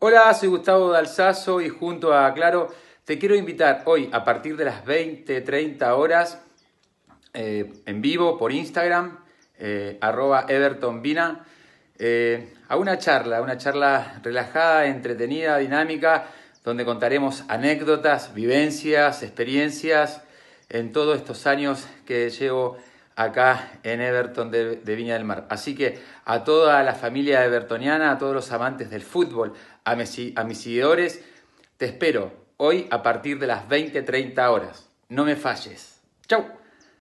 Hola, soy Gustavo dalzazo y junto a Claro te quiero invitar hoy a partir de las 20, 30 horas eh, en vivo por Instagram, eh, arroba eh, a una charla, una charla relajada, entretenida, dinámica, donde contaremos anécdotas, vivencias, experiencias en todos estos años que llevo acá en Everton de, Viña del Mar. Así que a toda la familia evertoniana, a todos los amantes del fútbol, a, a mis seguidores, te espero hoy a partir de las 20-30 horas. No me falles. ¡Chao!